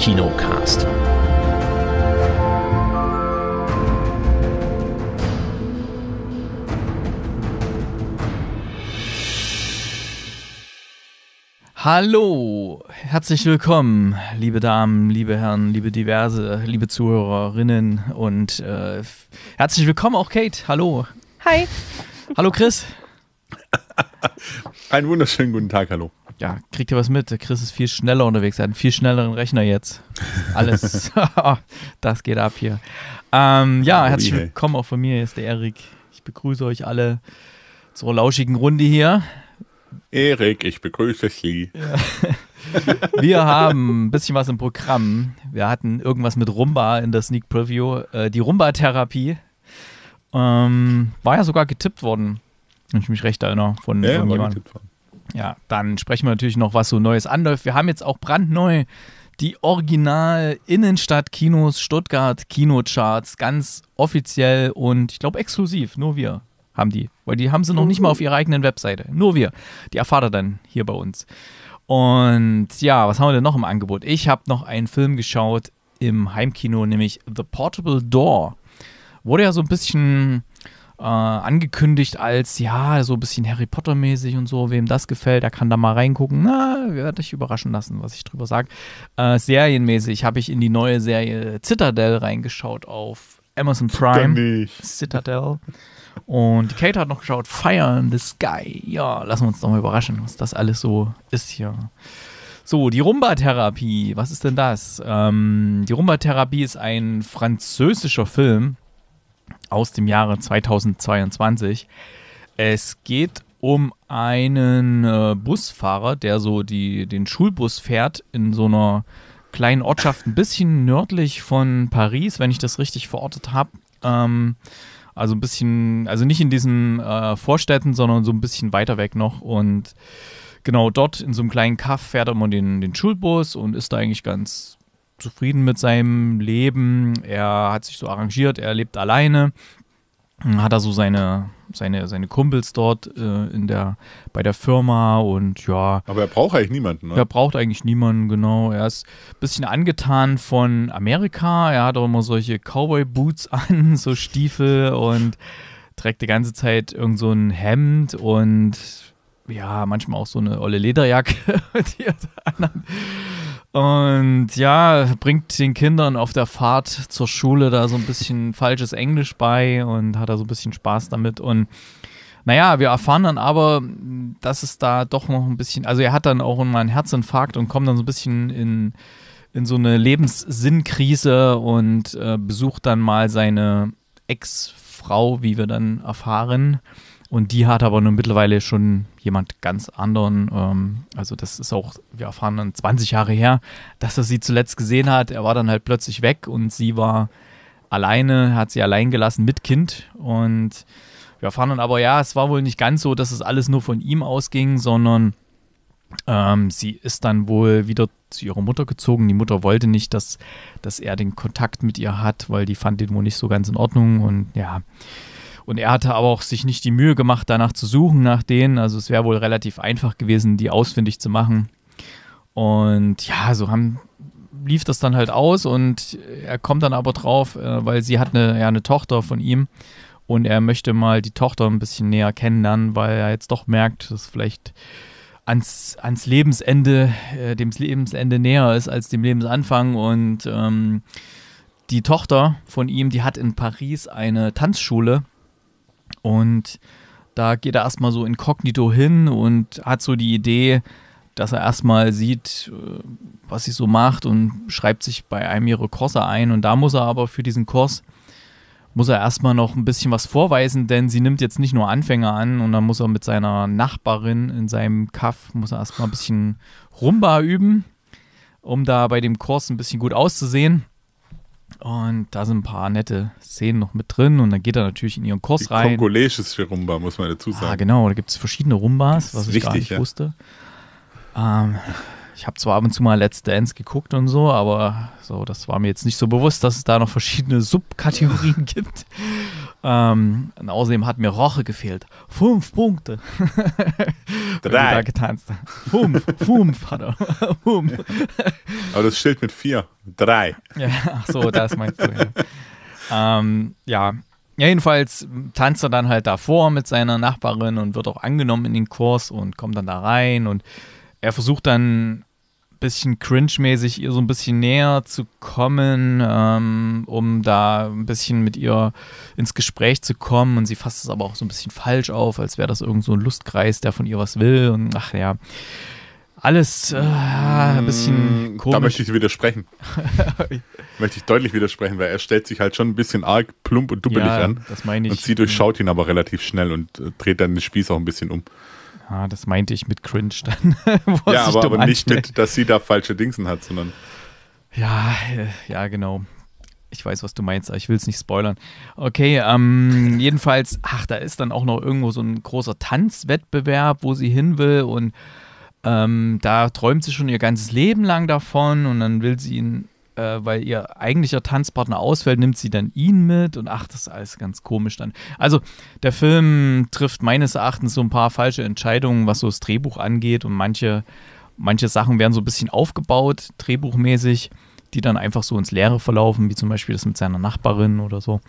Kinocast. Hallo, herzlich willkommen, liebe Damen, liebe Herren, liebe Diverse, liebe Zuhörerinnen und äh, herzlich willkommen auch Kate. Hallo. Hi. Hallo Chris. Einen wunderschönen guten Tag, hallo ja, kriegt ihr was mit? Chris ist viel schneller unterwegs, er hat einen viel schnelleren Rechner jetzt. Alles, das geht ab hier. Ähm, ja, herzlich willkommen auch von mir, hier ist der Erik. Ich begrüße euch alle zur lauschigen Runde hier. Erik, ich begrüße Sie. Wir haben ein bisschen was im Programm. Wir hatten irgendwas mit Rumba in der Sneak Preview. Äh, die Rumba-Therapie ähm, war ja sogar getippt worden, wenn ich mich recht erinnere, von, ja, von jemandem. Ja, dann sprechen wir natürlich noch, was so Neues anläuft. Wir haben jetzt auch brandneu die Original Innenstadt Kinos Stuttgart Kinocharts ganz offiziell und ich glaube exklusiv, nur wir haben die, weil die haben sie noch nicht mal auf ihrer eigenen Webseite. Nur wir, die erfahrt ihr dann hier bei uns. Und ja, was haben wir denn noch im Angebot? Ich habe noch einen Film geschaut im Heimkino, nämlich The Portable Door. Wurde ja so ein bisschen äh, angekündigt als, ja, so ein bisschen Harry Potter-mäßig und so. Wem das gefällt, der kann da mal reingucken. Na, werde ich überraschen lassen, was ich drüber sage. Äh, serienmäßig habe ich in die neue Serie Citadel reingeschaut auf Amazon Prime. Citadel. Und Kate hat noch geschaut, Fire in the Sky. Ja, lassen wir uns doch mal überraschen, was das alles so ist hier. So, die Rumba-Therapie, was ist denn das? Ähm, die Rumba-Therapie ist ein französischer Film, aus dem Jahre 2022. Es geht um einen äh, Busfahrer, der so die, den Schulbus fährt in so einer kleinen Ortschaft, ein bisschen nördlich von Paris, wenn ich das richtig verortet habe. Ähm, also ein bisschen, also nicht in diesen äh, Vorstädten, sondern so ein bisschen weiter weg noch. Und genau dort in so einem kleinen Kaff fährt er immer den, den Schulbus und ist da eigentlich ganz zufrieden mit seinem Leben. Er hat sich so arrangiert, er lebt alleine. Hat er so also seine, seine, seine Kumpels dort äh, in der, bei der Firma und ja. Aber er braucht eigentlich niemanden, ne? Er braucht eigentlich niemanden, genau. Er ist ein bisschen angetan von Amerika. Er hat auch immer solche Cowboy-Boots an, so Stiefel und trägt die ganze Zeit irgend so ein Hemd und ja, manchmal auch so eine olle Lederjacke, die er da und ja, bringt den Kindern auf der Fahrt zur Schule da so ein bisschen falsches Englisch bei und hat da so ein bisschen Spaß damit. Und naja, wir erfahren dann aber, dass es da doch noch ein bisschen, also er hat dann auch mal einen Herzinfarkt und kommt dann so ein bisschen in, in so eine Lebenssinnkrise und äh, besucht dann mal seine Ex-Frau, wie wir dann erfahren. Und die hat aber nur mittlerweile schon jemand ganz anderen. Ähm, also das ist auch, wir erfahren dann 20 Jahre her, dass er sie zuletzt gesehen hat. Er war dann halt plötzlich weg und sie war alleine, hat sie allein gelassen mit Kind und wir erfahren dann aber, ja, es war wohl nicht ganz so, dass es alles nur von ihm ausging, sondern ähm, sie ist dann wohl wieder zu ihrer Mutter gezogen. Die Mutter wollte nicht, dass, dass er den Kontakt mit ihr hat, weil die fand den wohl nicht so ganz in Ordnung und ja, und er hatte aber auch sich nicht die Mühe gemacht, danach zu suchen nach denen. Also es wäre wohl relativ einfach gewesen, die ausfindig zu machen. Und ja, so haben, lief das dann halt aus und er kommt dann aber drauf, äh, weil sie hat eine, ja, eine Tochter von ihm und er möchte mal die Tochter ein bisschen näher kennenlernen, weil er jetzt doch merkt, dass vielleicht ans, ans Lebensende, äh, dem Lebensende näher ist als dem Lebensanfang und ähm, die Tochter von ihm, die hat in Paris eine Tanzschule und da geht er erstmal so inkognito hin und hat so die Idee, dass er erstmal sieht, äh, was sie so macht und schreibt sich bei einem ihrer Kurse ein. Und da muss er aber für diesen Kurs, muss er erstmal noch ein bisschen was vorweisen, denn sie nimmt jetzt nicht nur Anfänger an und dann muss er mit seiner Nachbarin in seinem Kaff, muss er erstmal ein bisschen Rumba üben, um da bei dem Kurs ein bisschen gut auszusehen. Und da sind ein paar nette Szenen noch mit drin. Und dann geht er natürlich in ihren Kurs Die rein. Kongolesische Rumba, muss man dazu ah, sagen. Ah, genau. Da gibt es verschiedene Rumbas, was ich richtig, gar nicht ja. wusste. Ähm, ich habe zwar ab und zu mal Let's Dance geguckt und so, aber so, das war mir jetzt nicht so bewusst, dass es da noch verschiedene Subkategorien gibt. Ähm, außerdem hat mir Roche gefehlt. Fünf Punkte. Drei. da getanzt. Fünf, fünf hat er. fünf. Aber das Schild mit vier. Drei. ja, ach so, das meinst du. Ja. Ähm, ja. ja. jedenfalls tanzt er dann halt davor mit seiner Nachbarin und wird auch angenommen in den Kurs und kommt dann da rein und er versucht dann bisschen cringe-mäßig ihr so ein bisschen näher zu kommen, ähm, um da ein bisschen mit ihr ins Gespräch zu kommen. Und sie fasst es aber auch so ein bisschen falsch auf, als wäre das irgend so ein Lustkreis, der von ihr was will. Und ach ja, alles äh, ein bisschen mm, komisch. Da möchte ich widersprechen. möchte ich deutlich widersprechen, weil er stellt sich halt schon ein bisschen arg plump und duppelig ja, an. Das meine ich. Und sie durchschaut genau. ihn aber relativ schnell und äh, dreht dann den Spieß auch ein bisschen um. Ah, das meinte ich mit cringe dann. ja, aber, aber nicht mit, dass sie da falsche Dingsen hat, sondern. Ja, äh, ja, genau. Ich weiß, was du meinst, aber ich will es nicht spoilern. Okay, ähm, jedenfalls, ach, da ist dann auch noch irgendwo so ein großer Tanzwettbewerb, wo sie hin will und ähm, da träumt sie schon ihr ganzes Leben lang davon und dann will sie ihn äh, weil ihr eigentlicher Tanzpartner ausfällt, nimmt sie dann ihn mit und ach, das ist alles ganz komisch dann. Also der Film trifft meines Erachtens so ein paar falsche Entscheidungen, was so das Drehbuch angeht und manche, manche Sachen werden so ein bisschen aufgebaut, drehbuchmäßig, die dann einfach so ins Leere verlaufen, wie zum Beispiel das mit seiner Nachbarin oder so.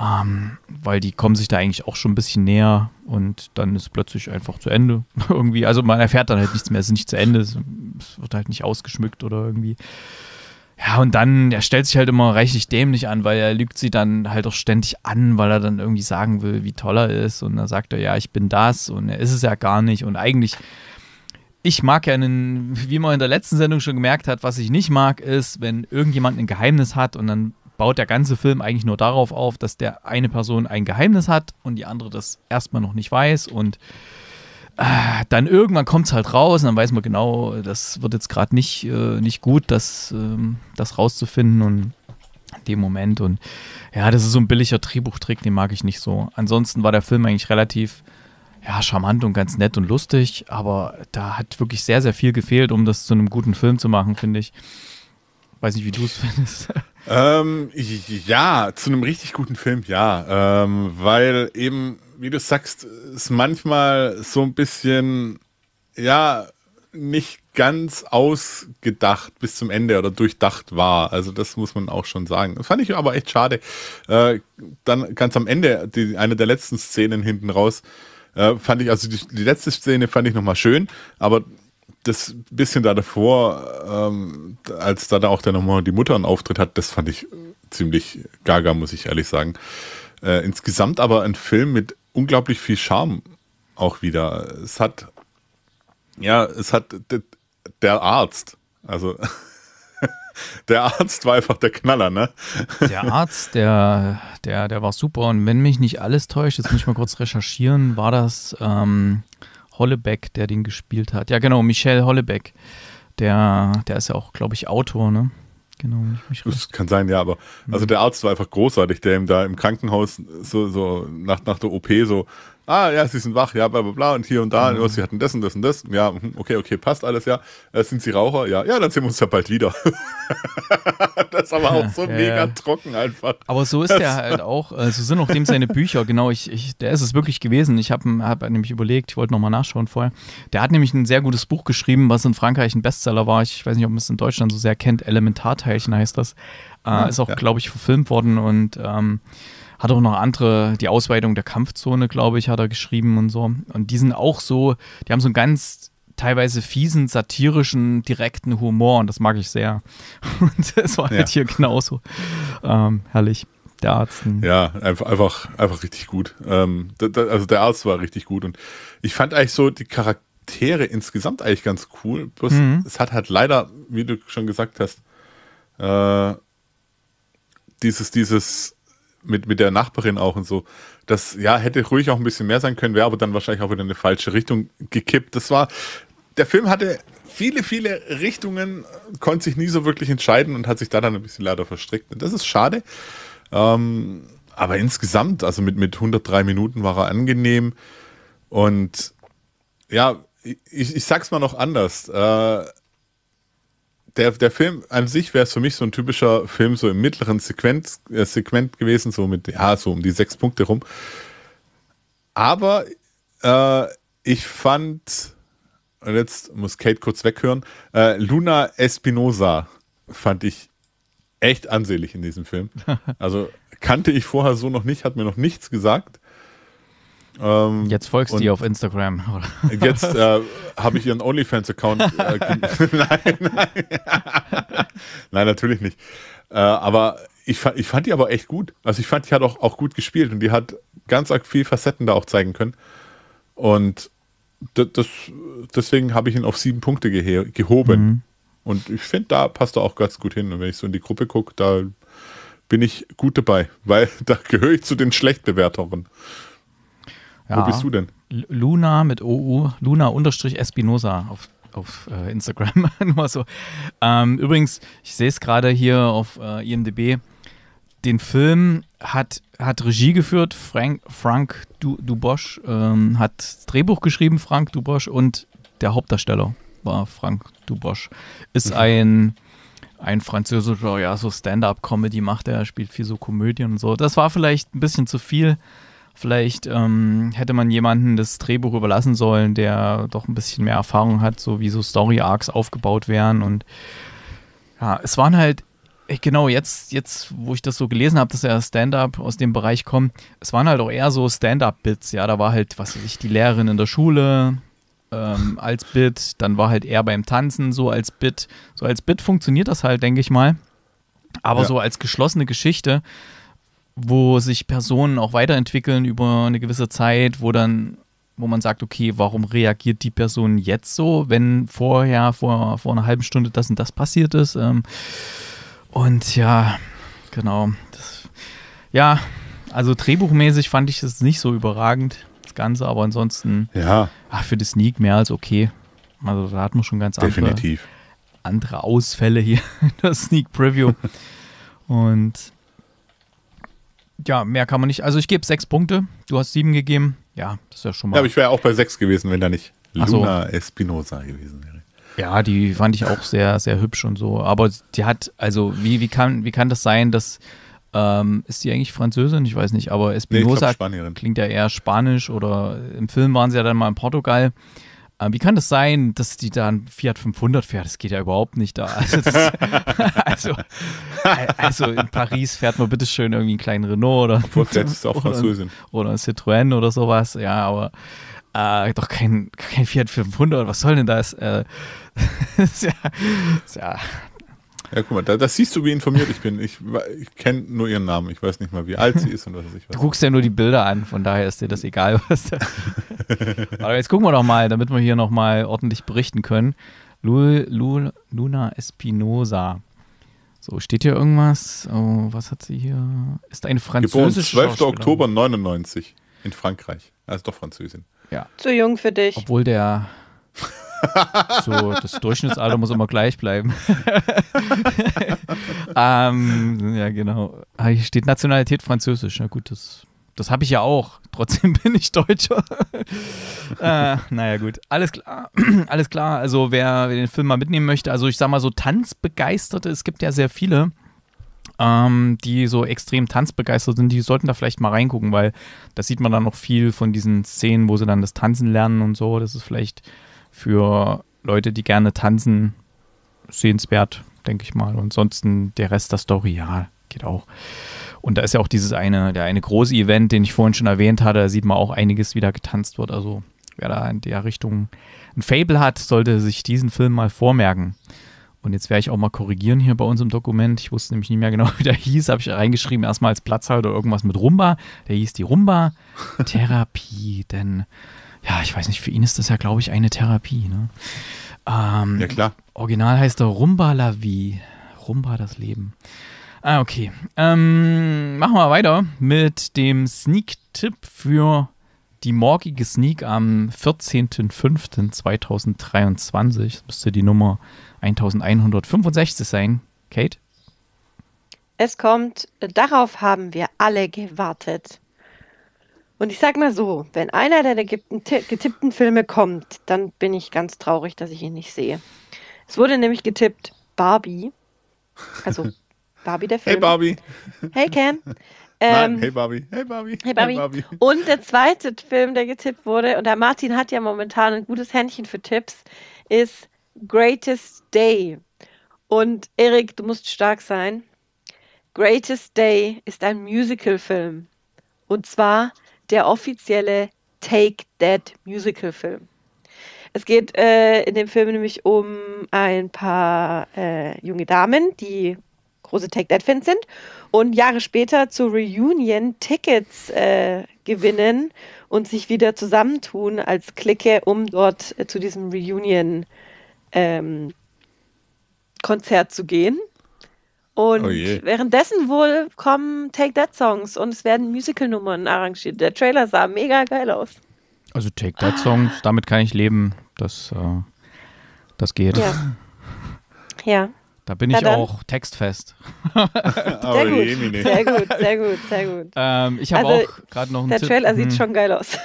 Ähm, weil die kommen sich da eigentlich auch schon ein bisschen näher und dann ist plötzlich einfach zu Ende. irgendwie, also man erfährt dann halt nichts mehr, es ist nicht zu Ende, es wird halt nicht ausgeschmückt oder irgendwie. Ja, und dann, er stellt sich halt immer reichlich dämlich an, weil er lügt sie dann halt auch ständig an, weil er dann irgendwie sagen will, wie toll er ist. Und dann sagt er, ja, ich bin das und er ist es ja gar nicht. Und eigentlich, ich mag ja einen, wie man in der letzten Sendung schon gemerkt hat, was ich nicht mag, ist, wenn irgendjemand ein Geheimnis hat und dann baut der ganze Film eigentlich nur darauf auf, dass der eine Person ein Geheimnis hat und die andere das erstmal noch nicht weiß und Ah, dann irgendwann kommt es halt raus und dann weiß man genau, das wird jetzt gerade nicht, äh, nicht gut, das, ähm, das rauszufinden und in dem Moment. Und ja, das ist so ein billiger Drehbuchtrick, den mag ich nicht so. Ansonsten war der Film eigentlich relativ ja, charmant und ganz nett und lustig, aber da hat wirklich sehr, sehr viel gefehlt, um das zu einem guten Film zu machen, finde ich. Weiß nicht, wie du es findest. Ähm, ja, zu einem richtig guten Film, ja. Ähm, weil eben wie du sagst, ist manchmal so ein bisschen, ja, nicht ganz ausgedacht bis zum Ende oder durchdacht war. Also das muss man auch schon sagen. Das fand ich aber echt schade. Äh, dann ganz am Ende, die, eine der letzten Szenen hinten raus, äh, fand ich, also die, die, letzte Szene fand ich nochmal schön, aber das bisschen da davor, ähm, als da auch der nochmal die Mutter einen Auftritt hat, das fand ich ziemlich gaga, muss ich ehrlich sagen. Äh, insgesamt aber ein Film mit unglaublich viel Charme auch wieder. Es hat, ja, es hat der Arzt, also der Arzt war einfach der Knaller, ne? Der Arzt, der, der, der war super. Und wenn mich nicht alles täuscht, jetzt muss ich mal kurz recherchieren, war das ähm, Hollebeck, der den gespielt hat. Ja, genau, Michel Hollebeck. Der, der ist ja auch, glaube ich, Autor, ne? genau. das kann sein, ja, aber also mhm. der Arzt war einfach großartig, der ihm da im Krankenhaus so, so nach, nach der OP so ah ja, sie sind wach, ja, bla bla bla und hier und da, mhm. Oh, sie hatten das und das und das, ja, mhm, okay, okay, passt alles, ja. Äh, sind sie Raucher? Ja, ja, dann sehen wir uns ja bald wieder. das ist aber auch so ja, mega ja. trocken einfach. Aber so ist das der halt auch, äh, so sind auch dem seine Bücher, genau, ich, ich, der ist es wirklich gewesen. Ich habe hab nämlich überlegt, ich wollte nochmal nachschauen vorher. Der hat nämlich ein sehr gutes Buch geschrieben, was in Frankreich ein Bestseller war. Ich weiß nicht, ob man es in Deutschland so sehr kennt, Elementarteilchen heißt das. Äh, ja, ah, ist auch, glaube ich, verfilmt worden und ähm, hat auch noch andere, die Ausweitung der Kampfzone, glaube ich, hat er geschrieben und so. Und die sind auch so, die haben so einen ganz teilweise fiesen, satirischen, direkten Humor und das mag ich sehr. Und es war halt ja. halt hier genauso. Ähm, herrlich. Der Arzt. Hm. Ja, einfach, einfach, einfach richtig gut. Ähm, da, da, also der Arzt war richtig gut und ich fand eigentlich so die Charaktere insgesamt eigentlich ganz cool. Bloß mhm. es hat halt leider, wie du schon gesagt hast, äh, dieses, dieses mit, mit der Nachbarin auch und so. Das ja, hätte ruhig auch ein bisschen mehr sein können, wäre aber dann wahrscheinlich auch wieder in eine falsche Richtung gekippt. Das war, der Film hatte viele, viele Richtungen, konnte sich nie so wirklich entscheiden und hat sich da dann ein bisschen leider verstrickt. das ist schade. Ähm, aber insgesamt, also mit, mit 103 Minuten war er angenehm. Und ja, ich, ich sag's mal noch anders. Äh, der, der Film an sich wäre es für mich so ein typischer Film, so im mittleren Sequenz, äh, Segment gewesen, so mit, ja, so um die sechs Punkte rum. Aber äh, ich fand, und jetzt muss Kate kurz weghören, äh, Luna Espinosa fand ich echt ansehnlich in diesem Film. Also kannte ich vorher so noch nicht, hat mir noch nichts gesagt. Ähm, jetzt folgst du ihr auf Instagram. Oder? Jetzt äh, habe ich ihren OnlyFans-Account. Äh, nein, nein. nein, natürlich nicht. Äh, aber ich, ich fand die aber echt gut. Also ich fand, die hat auch, auch gut gespielt und die hat ganz arg viel Facetten da auch zeigen können. Und das, deswegen habe ich ihn auf sieben Punkte geh gehoben. Mhm. Und ich finde, da passt er auch ganz gut hin. Und wenn ich so in die Gruppe gucke, da bin ich gut dabei, weil da gehöre ich zu den Schlechtbewerteren. Ja. Wo bist du denn? L Luna mit OU, Luna unterstrich Espinosa auf, auf äh, Instagram. Nur so. Ähm, übrigens, ich sehe es gerade hier auf äh, IMDb. Den Film hat, hat Regie geführt, Frank, Frank du, Dubosch ähm, hat Drehbuch geschrieben, Frank Dubosch, und der Hauptdarsteller war Frank Dubosch. Ist mhm. ein, ein französischer, ja, so Stand-up-Comedy macht er, spielt viel so Komödien und so. Das war vielleicht ein bisschen zu viel. Vielleicht ähm, hätte man jemanden das Drehbuch überlassen sollen, der doch ein bisschen mehr Erfahrung hat, so wie so Story-Arcs aufgebaut werden. Und ja, es waren halt, genau, jetzt, jetzt, wo ich das so gelesen habe, dass er Stand-up aus dem Bereich kommt, es waren halt auch eher so Stand-up-Bits, ja. Da war halt, was weiß ich, die Lehrerin in der Schule, ähm, als Bit. Dann war halt eher beim Tanzen so als Bit. So als Bit funktioniert das halt, denke ich mal. Aber ja. so als geschlossene Geschichte wo sich Personen auch weiterentwickeln über eine gewisse Zeit, wo dann, wo man sagt, okay, warum reagiert die Person jetzt so, wenn vorher, vor, vor einer halben Stunde das und das passiert ist. Ähm, und ja, genau. Das, ja, also drehbuchmäßig fand ich das nicht so überragend, das Ganze, aber ansonsten ja. ach, für die Sneak mehr als okay. Also da hat man schon ganz Definitiv. andere, andere Ausfälle hier in der Sneak Preview. und ja, mehr kann man nicht. Also ich gebe sechs Punkte. Du hast sieben gegeben. Ja, das ist ja schon mal. Ja, aber ich wäre auch bei sechs gewesen, wenn da nicht Luna so. Espinosa gewesen wäre. Ja, die fand ich auch sehr, sehr hübsch und so. Aber die hat, also wie, wie, kann, wie kann das sein, dass ähm, ist die eigentlich Französin? Ich weiß nicht, aber Espinosa nee, klingt ja eher Spanisch oder im Film waren sie ja dann mal in Portugal. Ähm, wie kann das sein, dass die da ein Fiat 500 fährt? Das geht ja überhaupt nicht da. Also, ist, also, äh, also, in Paris fährt man bitteschön irgendwie einen kleinen Renault oder, Obwohl, selbst oder, ein Citroën oder sowas. Ja, aber äh, doch kein, kein Fiat 500. Was soll denn das? Äh, ist ja, das ist ja ja, guck mal, da, das siehst du, wie informiert ich bin. Ich, ich kenne nur ihren Namen. Ich weiß nicht mal, wie alt sie ist und was weiß ich was. Du guckst ja nur die Bilder an, von daher ist dir das egal, was Aber jetzt gucken wir doch mal, damit wir hier nochmal ordentlich berichten können. Lul, Lul, Luna Espinosa. So, steht hier irgendwas? Oh, was hat sie hier? Ist eine französische Geboren 12. Oktober 99 in Frankreich. Also doch Französin. Ja. Zu jung für dich. Obwohl der so, das Durchschnittsalter muss immer gleich bleiben. ähm, ja, genau. Ah, hier steht Nationalität Französisch. Na gut, das, das habe ich ja auch. Trotzdem bin ich Deutscher. äh, naja, gut. Alles klar. Alles klar. Also, wer den Film mal mitnehmen möchte, also ich sag mal so Tanzbegeisterte, es gibt ja sehr viele. Ähm, die so extrem tanzbegeistert sind, die sollten da vielleicht mal reingucken, weil da sieht man dann noch viel von diesen Szenen, wo sie dann das Tanzen lernen und so. Das ist vielleicht für Leute, die gerne tanzen, sehenswert, denke ich mal. Und ansonsten der Rest der Story, ja, geht auch. Und da ist ja auch dieses eine, der eine große Event, den ich vorhin schon erwähnt hatte, da sieht man auch einiges, wie da getanzt wird. Also wer da in der Richtung ein Fable hat, sollte sich diesen Film mal vormerken. Und jetzt werde ich auch mal korrigieren hier bei uns im Dokument. Ich wusste nämlich nicht mehr genau, wie der hieß. Habe ich reingeschrieben, erstmal als Platzhalter irgendwas mit Rumba. Der hieß die Rumba-Therapie, denn ja, ich weiß nicht, für ihn ist das ja, glaube ich, eine Therapie. Ne? Ähm, ja, klar. Original heißt er Rumba la vie. Rumba das Leben. Ah, okay. Ähm, machen wir weiter mit dem Sneak-Tipp für die morgige Sneak am 14.05.2023. Das müsste die Nummer 1165 sein. Kate? Es kommt, darauf haben wir alle gewartet. Und ich sag mal so, wenn einer der getippten Filme kommt, dann bin ich ganz traurig, dass ich ihn nicht sehe. Es wurde nämlich getippt Barbie. Also Barbie der Film. Hey Barbie. Hey Cam. Ähm, Nein, hey Barbie. Hey Barbie. Hey Barbie. Hey Barbie. Und der zweite Film, der getippt wurde, und der Martin hat ja momentan ein gutes Händchen für Tipps, ist Greatest Day. Und Erik, du musst stark sein. Greatest Day ist ein Musical-Film. Und zwar der offizielle Take That Musical-Film. Es geht äh, in dem Film nämlich um ein paar äh, junge Damen, die große Take-That-Fans sind und Jahre später zur Reunion Tickets äh, gewinnen und sich wieder zusammentun als Clique, um dort äh, zu diesem Reunion ähm, Konzert zu gehen. Und oh währenddessen wohl kommen Take That Songs und es werden Musical-Nummern arrangiert. Der Trailer sah mega geil aus. Also Take That Songs, damit kann ich leben. Das, äh, das geht. Ja. ja. Da bin Na ich dann. auch textfest. sehr, oh gut, sehr gut, sehr gut, sehr gut. Ähm, ich habe also, auch gerade noch einen Der Tipp. Trailer sieht hm. schon geil aus.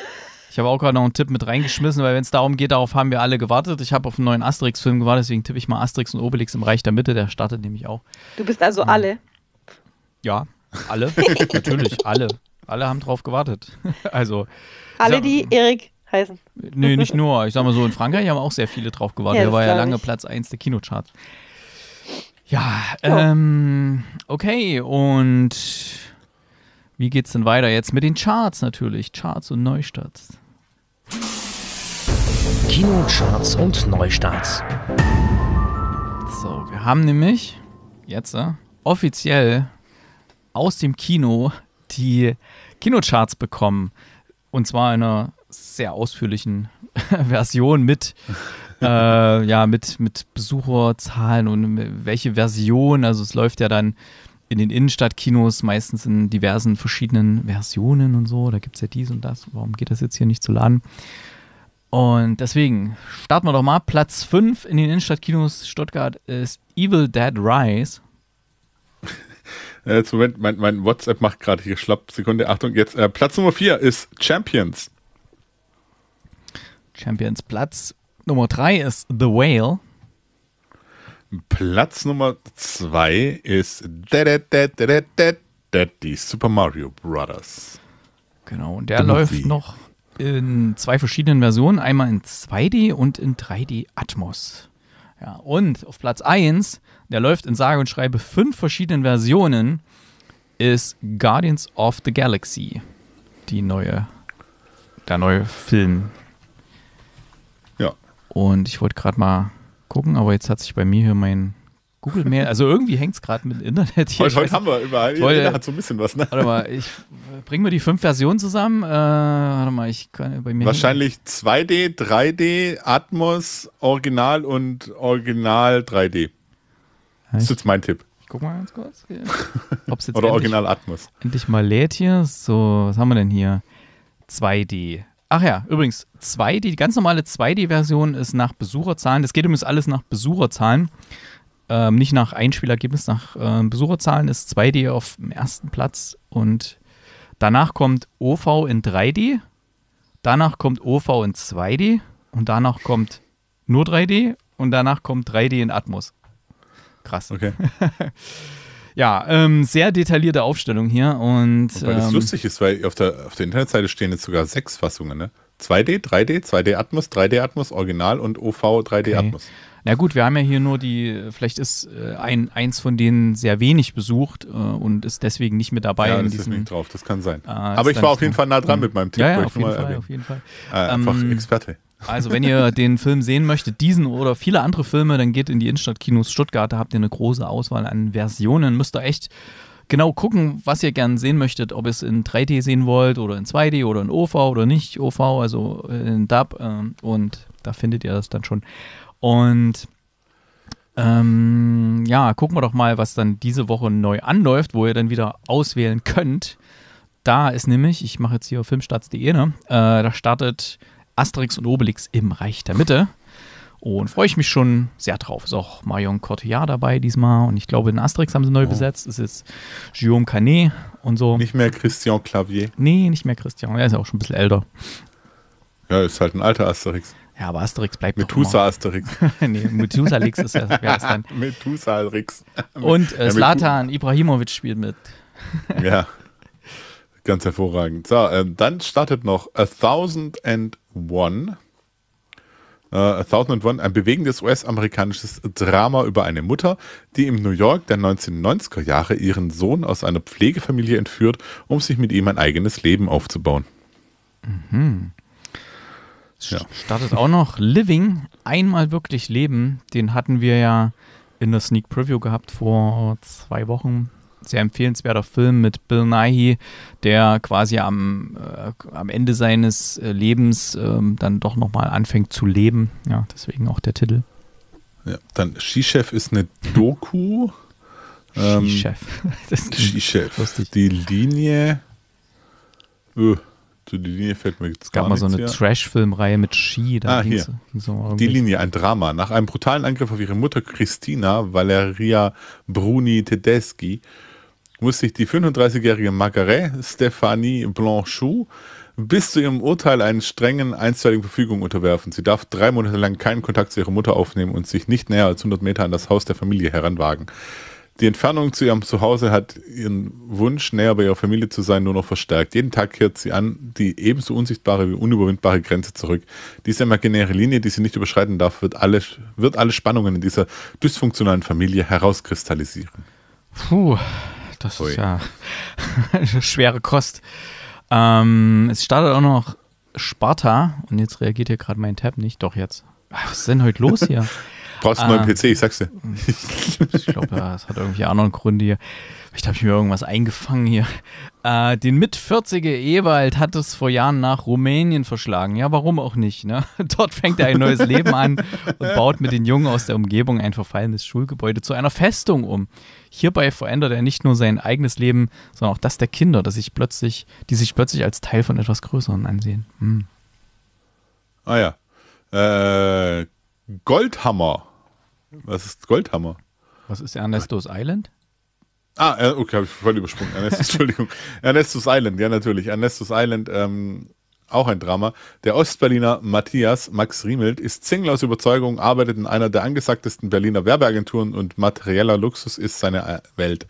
Ich habe auch gerade noch einen Tipp mit reingeschmissen, weil wenn es darum geht, darauf haben wir alle gewartet. Ich habe auf einen neuen Asterix-Film gewartet, deswegen tippe ich mal Asterix und Obelix im Reich der Mitte, der startet nämlich auch. Du bist also ähm, alle. Ja, alle. Natürlich, alle. Alle haben drauf gewartet. also. Alle, die Erik heißen. Nee, nicht nur. Ich sag mal so, in Frankreich haben auch sehr viele drauf gewartet. Ja, der war ja lange ich. Platz 1 der Kinocharts. Ja, oh. ähm, okay, und wie geht's denn weiter jetzt mit den Charts natürlich? Charts und Neustarts. Kinocharts und Neustarts. So, wir haben nämlich jetzt äh, offiziell aus dem Kino die Kinocharts bekommen. Und zwar in einer sehr ausführlichen Version mit, äh, ja, mit, mit Besucherzahlen und welche Version. Also es läuft ja dann in den Innenstadtkinos meistens in diversen verschiedenen Versionen und so. Da gibt es ja dies und das. Warum geht das jetzt hier nicht zu laden? Und deswegen starten wir doch mal. Platz 5 in den Innenstadtkinos Stuttgart ist Evil Dead Rise. Jetzt, Moment, mein, mein WhatsApp macht gerade hier schlapp. Sekunde, Achtung, jetzt. Äh, Platz Nummer 4 ist Champions. Champions Platz Nummer 3 ist The Whale. Platz Nummer 2 ist die Super Mario Brothers. Genau, und der The läuft Movie. noch in zwei verschiedenen Versionen, einmal in 2D und in 3D Atmos. Ja, und auf Platz 1, der läuft in sage und schreibe fünf verschiedenen Versionen, ist Guardians of the Galaxy, die neue, der neue Film. Ja. Und ich wollte gerade mal gucken, aber jetzt hat sich bei mir hier mein Google Mail, also irgendwie hängt es gerade mit Internet hier. Heute, heute haben wir überall, heute, jeder hat so ein bisschen was. Ne? Warte mal, ich bringe mir die fünf Versionen zusammen. Äh, warte mal, ich kann bei mir. Wahrscheinlich hängen. 2D, 3D, Atmos, Original und Original 3D. Das ist jetzt mein Tipp. Ich guck mal ganz kurz. Oder Original Atmos. Endlich mal lädt hier. So, was haben wir denn hier? 2D, Ach ja, übrigens, 2D, die ganz normale 2D-Version ist nach Besucherzahlen. Das geht übrigens alles nach Besucherzahlen. Ähm, nicht nach Einspielergebnis, nach äh, Besucherzahlen ist 2D auf dem ersten Platz und danach kommt OV in 3D, danach kommt OV in 2D und danach kommt nur 3D und danach kommt 3D in Atmos. Krass. Okay. Ja, ähm, sehr detaillierte Aufstellung hier. Und, Wobei ähm, das lustig ist, weil auf der, auf der Internetseite stehen jetzt sogar sechs Fassungen, ne? 2D, 3D, 2D Atmos, 3D Atmos, Original und OV 3D okay. Atmos. Na gut, wir haben ja hier nur die, vielleicht ist äh, ein, eins von denen sehr wenig besucht äh, und ist deswegen nicht mit dabei. Ja, das diesem, ist nicht drauf, das kann sein. Äh, Aber ich war auf jeden Fall nah dran mhm. mit meinem Tipp. Ja, ja auf, jeden Fall, auf ah, jeden Fall. einfach ähm, Experte. Also, wenn ihr den Film sehen möchtet, diesen oder viele andere Filme, dann geht in die Innenstadtkinos Stuttgart. Da habt ihr eine große Auswahl an Versionen. Müsst ihr echt genau gucken, was ihr gerne sehen möchtet. Ob ihr es in 3D sehen wollt oder in 2D oder in OV oder nicht OV, also in DAB. Ähm, und da findet ihr das dann schon. Und ähm, ja, gucken wir doch mal, was dann diese Woche neu anläuft, wo ihr dann wieder auswählen könnt. Da ist nämlich, ich mache jetzt hier filmstarts.de, ne? Äh, da startet Asterix und Obelix im Reich der Mitte. Und freue ich mich schon sehr drauf. Ist auch Marion Cotillard dabei diesmal. Und ich glaube, den Asterix haben sie neu oh. besetzt. Ist Guillaume Canet und so. Nicht mehr Christian Clavier. Nee, nicht mehr Christian. Er ist ja auch schon ein bisschen älter. Ja, ist halt ein alter Asterix. Ja, aber Asterix bleibt Methusa Asterix. nee, Methusa Lix ist ja wer ist dann. Und äh, Slatan Ibrahimovic spielt mit. ja. Ganz hervorragend. So, ähm, dann startet noch A Thousand and One. Äh, A Thousand and One, ein bewegendes US-amerikanisches Drama über eine Mutter, die im New York der 1990er Jahre ihren Sohn aus einer Pflegefamilie entführt, um sich mit ihm ein eigenes Leben aufzubauen. Mhm. Ja. Startet auch noch Living, einmal wirklich Leben. Den hatten wir ja in der Sneak Preview gehabt vor zwei Wochen sehr empfehlenswerter Film mit Bill Nighy, der quasi am, äh, am Ende seines äh, Lebens äh, dann doch nochmal anfängt zu leben. Ja, deswegen auch der Titel. Ja, dann Skichef ist eine Doku. ähm, Skichef. Skichef. Lustig. Die Linie. Öh. Zu die Linie fällt mir jetzt gar Es gab mal so eine Trash-Filmreihe mit Ski. Da ah, hier. Ging's die Linie, ein Drama. Nach einem brutalen Angriff auf ihre Mutter Christina Valeria Bruni Tedeschi muss sich die 35-jährige Margaret Stephanie Blanchou bis zu ihrem Urteil einen strengen einstweiligen Verfügung unterwerfen. Sie darf drei Monate lang keinen Kontakt zu ihrer Mutter aufnehmen und sich nicht näher als 100 Meter an das Haus der Familie heranwagen. Die Entfernung zu ihrem Zuhause hat ihren Wunsch, näher bei ihrer Familie zu sein, nur noch verstärkt. Jeden Tag kehrt sie an die ebenso unsichtbare wie unüberwindbare Grenze zurück. Diese imaginäre Linie, die sie nicht überschreiten darf, wird alle, wird alle Spannungen in dieser dysfunktionalen Familie herauskristallisieren. Puh, das Ui. ist ja eine schwere Kost. Ähm, es startet auch noch Sparta und jetzt reagiert hier gerade mein Tab nicht. Doch jetzt. Ah, was ist denn heute los hier? Brauchst einen äh, neuen ähm, PC, ich sag's dir. ich glaube, ja, das hat irgendwie anderen Gründe hier. Vielleicht habe ich mir irgendwas eingefangen hier. Äh, den mit 40er Ewald hat es vor Jahren nach Rumänien verschlagen. Ja, warum auch nicht? Ne? Dort fängt er ein neues Leben an und baut mit den Jungen aus der Umgebung ein verfallenes Schulgebäude zu einer Festung um. Hierbei verändert er nicht nur sein eigenes Leben, sondern auch das der Kinder, das sich plötzlich, die sich plötzlich als Teil von etwas Größerem ansehen. Hm. Ah ja. Äh, Goldhammer. Was ist Goldhammer? Was ist Ernestos Island? Ah, äh, okay, habe ich voll übersprungen. Ernestus, Entschuldigung. Ernestus Island, ja, natürlich. Ernestus Island ähm, auch ein Drama. Der Ostberliner Matthias Max Riemelt ist Single aus Überzeugung, arbeitet in einer der angesagtesten Berliner Werbeagenturen und materieller Luxus ist seine äh, Welt.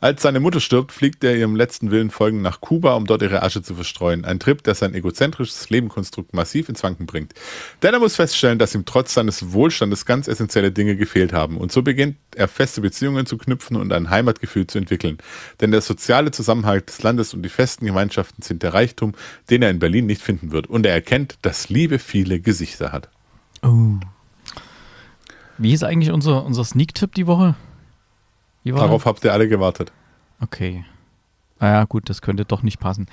Als seine Mutter stirbt, fliegt er ihrem letzten Willen folgend nach Kuba, um dort ihre Asche zu verstreuen. Ein Trip, der sein egozentrisches Lebenkonstrukt massiv ins Wanken bringt. Denn er muss feststellen, dass ihm trotz seines Wohlstandes ganz essentielle Dinge gefehlt haben. Und so beginnt er feste Beziehungen zu knüpfen und ein Heimatgefühl zu entwickeln. Denn der soziale Zusammenhalt des Landes und die festen Gemeinschaften sind der Reichtum, den er in Berlin nicht nicht finden wird. Und er erkennt, dass Liebe viele Gesichter hat. Oh. Wie ist eigentlich unser, unser Sneak-Tipp die Woche? Darauf habt ihr alle gewartet. Okay. Naja, ah gut, das könnte doch nicht passen.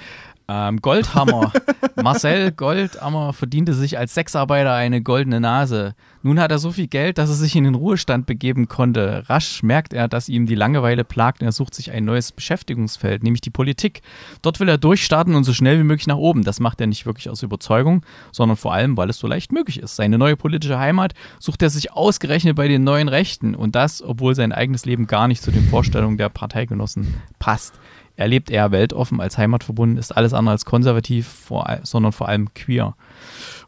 Ähm, Goldhammer. Marcel Goldhammer verdiente sich als Sexarbeiter eine goldene Nase. Nun hat er so viel Geld, dass er sich in den Ruhestand begeben konnte. Rasch merkt er, dass ihm die Langeweile plagt und er sucht sich ein neues Beschäftigungsfeld, nämlich die Politik. Dort will er durchstarten und so schnell wie möglich nach oben. Das macht er nicht wirklich aus Überzeugung, sondern vor allem, weil es so leicht möglich ist. Seine neue politische Heimat sucht er sich ausgerechnet bei den neuen Rechten und das, obwohl sein eigenes Leben gar nicht zu den Vorstellungen der Parteigenossen passt. Er lebt eher weltoffen als heimatverbunden, ist alles andere als konservativ, vor, sondern vor allem queer.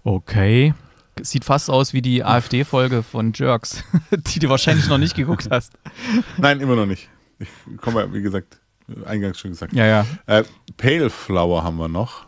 Okay. Sieht fast aus wie die AfD-Folge von Jerks, die du wahrscheinlich noch nicht geguckt hast. Nein, immer noch nicht. Ich komme ja, wie gesagt, eingangs schon gesagt. Ja, ja. Äh, Pale Flower haben wir noch.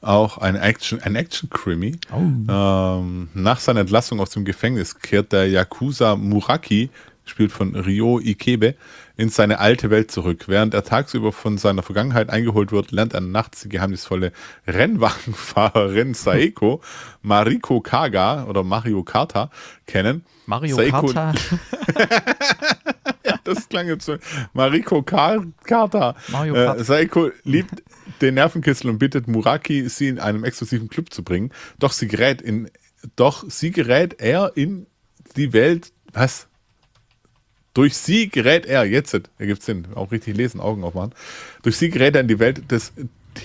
Auch ein Action, ein Action-Krimi. Oh. Ähm, nach seiner Entlassung aus dem Gefängnis kehrt der Yakuza Muraki gespielt von Ryo Ikebe, in seine alte Welt zurück. Während er tagsüber von seiner Vergangenheit eingeholt wird, lernt er nachts die geheimnisvolle Rennwagenfahrerin Saeko Mariko Kaga oder Mario Kata kennen. Mario Saeko Kata. ja, das klang jetzt so. Mariko Ka Kata. Mario äh, Kata. Saeko liebt den Nervenkitzel und bittet Muraki, sie in einem exklusiven Club zu bringen. Doch sie gerät in, doch sie gerät er in die Welt, was? Durch sie gerät er, jetzt ergibt Sinn, auch richtig lesen, Augen aufmachen. Durch sie gerät er in die Welt des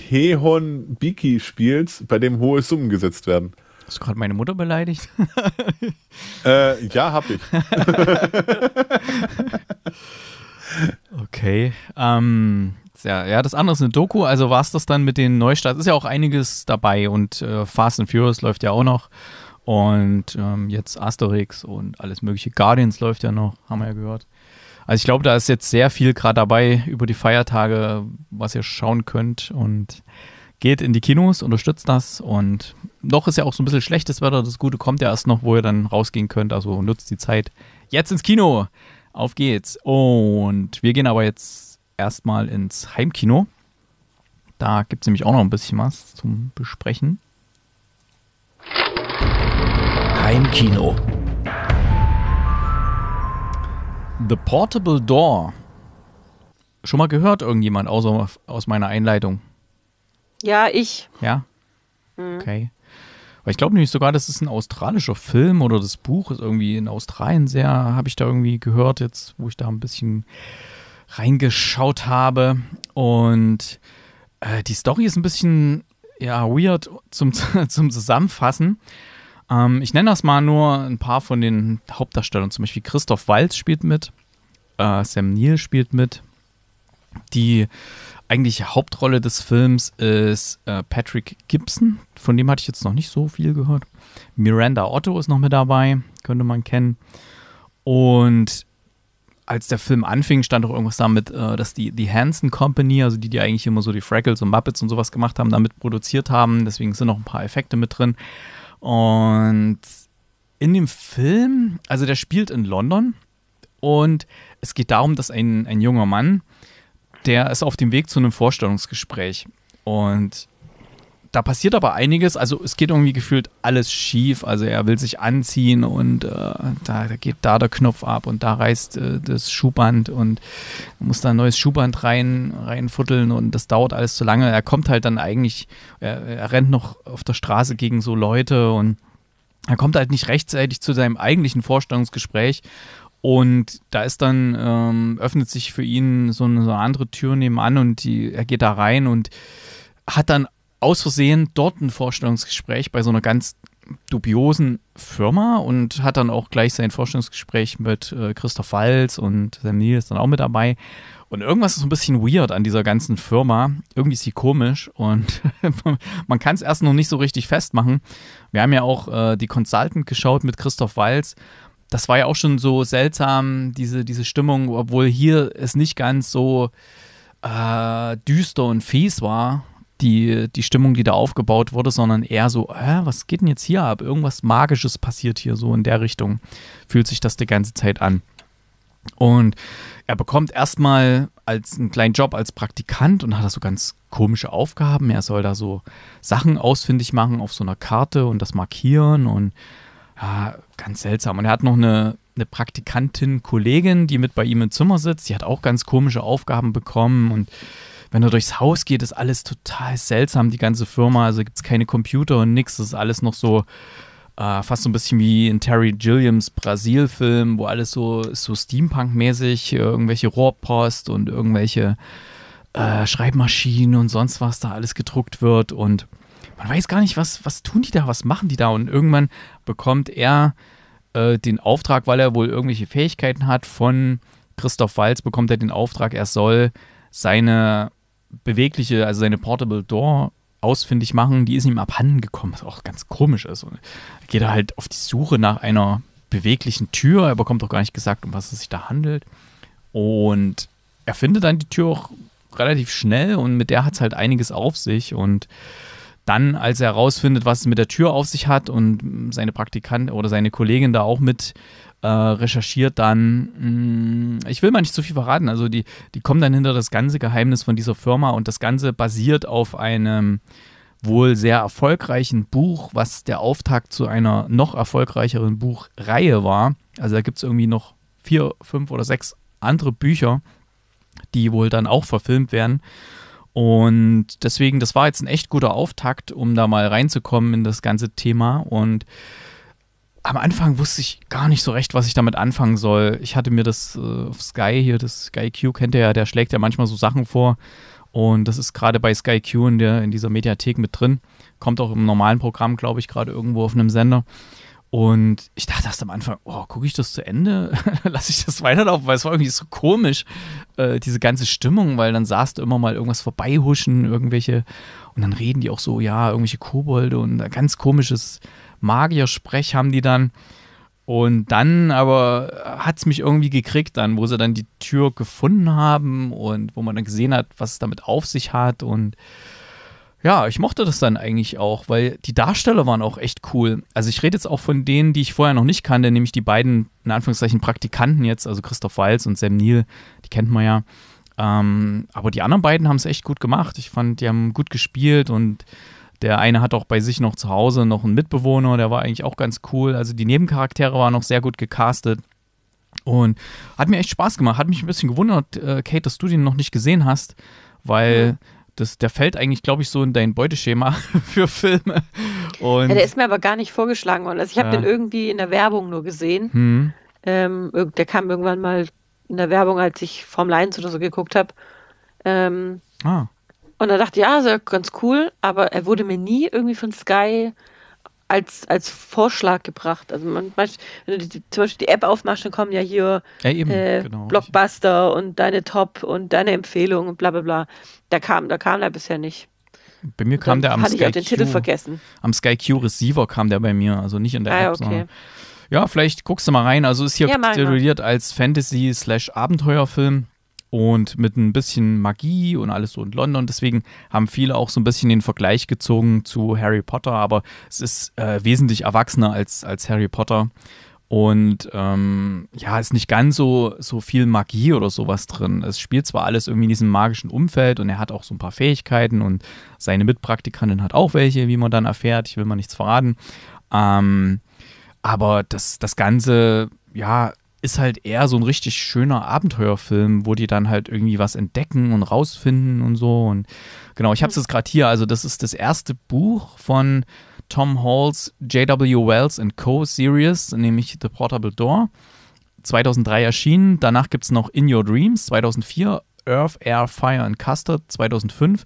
Tehon Biki-Spiels, bei dem hohe Summen gesetzt werden. Hast du gerade meine Mutter beleidigt? äh, ja, hab ich. okay. Ähm, ja, ja, das andere ist eine Doku, also war es das dann mit den Neustarts. Ist ja auch einiges dabei und äh, Fast and Furious läuft ja auch noch. Und ähm, jetzt Asterix und alles mögliche. Guardians läuft ja noch, haben wir ja gehört. Also ich glaube, da ist jetzt sehr viel gerade dabei über die Feiertage, was ihr schauen könnt. Und geht in die Kinos, unterstützt das. Und noch ist ja auch so ein bisschen schlechtes Wetter. Das Gute kommt ja erst noch, wo ihr dann rausgehen könnt. Also nutzt die Zeit. Jetzt ins Kino. Auf geht's. Und wir gehen aber jetzt erstmal ins Heimkino. Da gibt es nämlich auch noch ein bisschen was zum Besprechen. Heimkino. The Portable Door. Schon mal gehört irgendjemand außer aus meiner Einleitung? Ja, ich. Ja? Mhm. Okay. Weil ich glaube nämlich sogar, das ist ein australischer Film oder das Buch ist irgendwie in Australien sehr, habe ich da irgendwie gehört, jetzt wo ich da ein bisschen reingeschaut habe. Und äh, die Story ist ein bisschen ja, weird zum, zum Zusammenfassen. Ähm, ich nenne das mal nur ein paar von den Hauptdarstellern. Zum Beispiel Christoph Walz spielt mit, äh, Sam Neill spielt mit. Die eigentliche Hauptrolle des Films ist äh, Patrick Gibson. Von dem hatte ich jetzt noch nicht so viel gehört. Miranda Otto ist noch mit dabei, könnte man kennen. Und als der Film anfing, stand auch irgendwas damit, äh, dass die, die Hansen Company, also die, die eigentlich immer so die Freckles und Muppets und sowas gemacht haben, damit produziert haben. Deswegen sind noch ein paar Effekte mit drin. Und in dem Film, also der spielt in London und es geht darum, dass ein, ein junger Mann, der ist auf dem Weg zu einem Vorstellungsgespräch und da passiert aber einiges. Also es geht irgendwie gefühlt alles schief. Also er will sich anziehen und äh, da, geht da der Knopf ab und da reißt äh, das Schuhband und muss da ein neues Schuhband rein, reinfutteln und das dauert alles zu lange. Er kommt halt dann eigentlich, er, er rennt noch auf der Straße gegen so Leute und er kommt halt nicht rechtzeitig zu seinem eigentlichen Vorstellungsgespräch und da ist dann, ähm, öffnet sich für ihn so eine, so eine andere Tür nebenan und die, er geht da rein und hat dann aus Versehen dort ein Vorstellungsgespräch bei so einer ganz dubiosen Firma und hat dann auch gleich sein Vorstellungsgespräch mit äh, Christoph Walz und Sam Neill ist dann auch mit dabei. Und irgendwas ist so ein bisschen weird an dieser ganzen Firma. Irgendwie ist sie komisch und man kann es erst noch nicht so richtig festmachen. Wir haben ja auch äh, die Consultant geschaut mit Christoph Walz. Das war ja auch schon so seltsam, diese, diese Stimmung, obwohl hier es nicht ganz so äh, düster und fies war, die, die Stimmung, die da aufgebaut wurde, sondern eher so, äh, was geht denn jetzt hier ab? Irgendwas Magisches passiert hier so in der Richtung. Fühlt sich das die ganze Zeit an. Und er bekommt erstmal als einen kleinen Job als Praktikant und hat da so ganz komische Aufgaben. Er soll da so Sachen ausfindig machen auf so einer Karte und das markieren und ja, ganz seltsam. Und er hat noch eine, eine Praktikantin, Kollegin, die mit bei ihm im Zimmer sitzt. Die hat auch ganz komische Aufgaben bekommen und wenn er durchs Haus geht, ist alles total seltsam, die ganze Firma. Also gibt es keine Computer und nichts. Das ist alles noch so äh, fast so ein bisschen wie in Terry Gilliams Brasil-Film, wo alles so, so Steampunk-mäßig, irgendwelche Rohrpost und irgendwelche äh, Schreibmaschinen und sonst was da alles gedruckt wird. Und man weiß gar nicht, was, was tun die da, was machen die da. Und irgendwann bekommt er äh, den Auftrag, weil er wohl irgendwelche Fähigkeiten hat von Christoph Walz, bekommt er den Auftrag, er soll seine bewegliche, also seine Portable Door ausfindig machen, die ist ihm abhanden gekommen, was auch ganz komisch ist. Und geht er halt auf die Suche nach einer beweglichen Tür, er bekommt doch gar nicht gesagt, um was es sich da handelt. Und er findet dann die Tür auch relativ schnell und mit der hat es halt einiges auf sich. Und dann, als er herausfindet, was es mit der Tür auf sich hat und seine Praktikant oder seine Kollegin da auch mit äh, recherchiert dann, mh, mm, ich will mal nicht zu viel verraten, also die, die kommen dann hinter das ganze Geheimnis von dieser Firma und das Ganze basiert auf einem wohl sehr erfolgreichen Buch, was der Auftakt zu einer noch erfolgreicheren Buchreihe war. Also da gibt es irgendwie noch vier, fünf oder sechs andere Bücher, die wohl dann auch verfilmt werden. Und deswegen, das war jetzt ein echt guter Auftakt, um da mal reinzukommen in das ganze Thema. Und am Anfang wusste ich gar nicht so recht, was ich damit anfangen soll. Ich hatte mir das äh, auf Sky hier, das Sky Q kennt ihr ja, der schlägt ja manchmal so Sachen vor. Und das ist gerade bei Sky Q in, der, in dieser Mediathek mit drin. Kommt auch im normalen Programm, glaube ich, gerade irgendwo auf einem Sender. Und ich dachte erst am Anfang, oh, gucke ich das zu Ende? Lass ich das weiterlaufen? Weil es war irgendwie so komisch, äh, diese ganze Stimmung, weil dann saß du immer mal irgendwas vorbeihuschen, irgendwelche, und dann reden die auch so, ja, irgendwelche Kobolde und ein ganz komisches Magiersprech haben die dann. Und dann aber hat es mich irgendwie gekriegt, dann, wo sie dann die Tür gefunden haben und wo man dann gesehen hat, was es damit auf sich hat. Und ja, ich mochte das dann eigentlich auch, weil die Darsteller waren auch echt cool. Also ich rede jetzt auch von denen, die ich vorher noch nicht kannte, nämlich die beiden, in Anführungszeichen, Praktikanten jetzt, also Christoph Walz und Sam Neill, die kennt man ja. Ähm, aber die anderen beiden haben es echt gut gemacht. Ich fand, die haben gut gespielt und der eine hat auch bei sich noch zu Hause noch einen Mitbewohner, der war eigentlich auch ganz cool. Also die Nebencharaktere waren noch sehr gut gecastet. Und hat mir echt Spaß gemacht. Hat mich ein bisschen gewundert, äh, Kate, dass du den noch nicht gesehen hast, weil ja. das, der fällt eigentlich, glaube ich, so in dein Beuteschema für Filme. Und ja, der ist mir aber gar nicht vorgeschlagen worden. Also ich habe ja. den irgendwie in der Werbung nur gesehen. Hm. Ähm, der kam irgendwann mal in der Werbung, als ich Formel 1 oder so geguckt habe. Ähm, ah. Und da dachte ich, ja, ist ja ganz cool, aber er wurde mir nie irgendwie von Sky als, als Vorschlag gebracht. Also man, wenn du die, zum Beispiel die App aufmachst, dann kommen ja hier ja, eben, äh, genau. Blockbuster und deine Top und deine Empfehlung und bla bla bla. Da kam, da kam er bisher nicht. Bei mir kam der am Sky ich auch den Q. Am Sky Q Receiver kam der bei mir, also nicht in der ah, App, okay. sondern. Ja, vielleicht guckst du mal rein. Also ist hier ja, tituliert als Fantasy-Abenteuerfilm. slash und mit ein bisschen Magie und alles so in London. Deswegen haben viele auch so ein bisschen den Vergleich gezogen zu Harry Potter, aber es ist äh, wesentlich erwachsener als, als Harry Potter. Und ähm, ja, ist nicht ganz so, so viel Magie oder sowas drin. Es spielt zwar alles irgendwie in diesem magischen Umfeld und er hat auch so ein paar Fähigkeiten und seine Mitpraktikantin hat auch welche, wie man dann erfährt. Ich will mal nichts verraten. Ähm, aber das, das Ganze, ja, ist halt eher so ein richtig schöner Abenteuerfilm, wo die dann halt irgendwie was entdecken und rausfinden und so. Und genau, ich habe es mhm. jetzt gerade hier. Also das ist das erste Buch von Tom Halls J.W. Wells Co. Series, nämlich The Portable Door. 2003 erschienen. Danach gibt es noch In Your Dreams 2004, Earth, Air, Fire and Custard 2005.